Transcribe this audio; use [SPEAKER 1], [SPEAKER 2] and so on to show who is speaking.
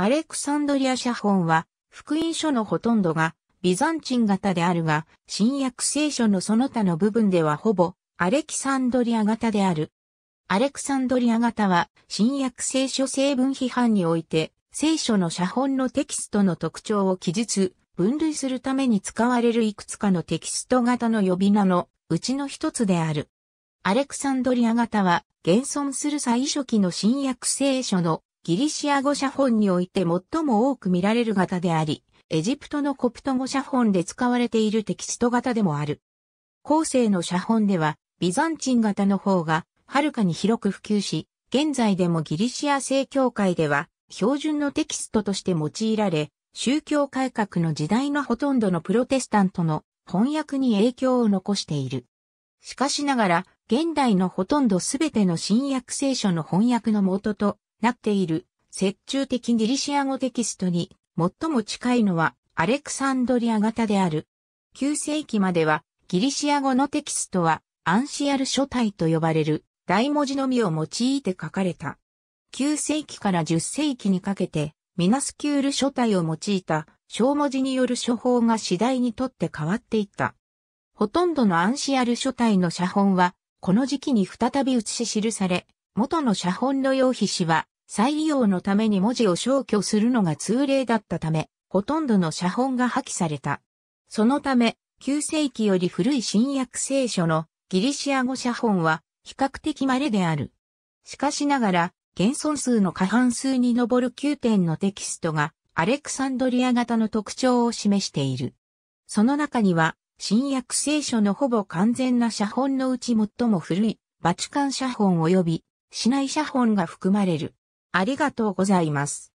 [SPEAKER 1] アレクサ
[SPEAKER 2] ンドリア写本は、福音書のほとんどが、ビザンチン型であるが、新約聖書のその他の部分ではほぼ、アレキサンドリア型である。アレクサンドリア型は、新約聖書成分批判において、聖書の写本のテキストの特徴を記述、分類するために使われるいくつかのテキスト型の呼び名のうちの一つである。アレクサンドリア型は、現存する最初期の新約聖書のギリシア語写本において最も多く見られる型であり、エジプトのコプト語写本で使われているテキスト型でもある。後世の写本では、ビザンチン型の方が、はるかに広く普及し、現在でもギリシア正教会では、標準のテキストとして用いられ、宗教改革の時代のほとんどのプロテスタントの翻訳に影響を残している。しかしながら、現代のほとんどすべての新約聖書の翻訳の元となっている、折衷的ギリシア語テキストに最も近いのはアレクサンドリア型である。9世紀まではギリシア語のテキストはアンシアル書体と呼ばれる大文字のみを用いて書かれた。9世紀から10世紀にかけてミナスキュール書体を用いた小文字による書法が次第にとって変わっていった。ほとんどのアンシアル書体の写本はこの時期に再び写し記され、元の写本の用皮紙は、再利用のために文字を消去するのが通例だったため、ほとんどの写本が破棄された。そのため、旧世紀より古い新約聖書のギリシア語写本は比較的稀である。しかしながら、現存数の過半数に上る9点のテキストが、アレクサンドリア型の特徴を示している。その中には、新約聖書のほぼ完全な写本のうち最も古い、バチカン写本及び市内写本が含まれる。ありがとうございます。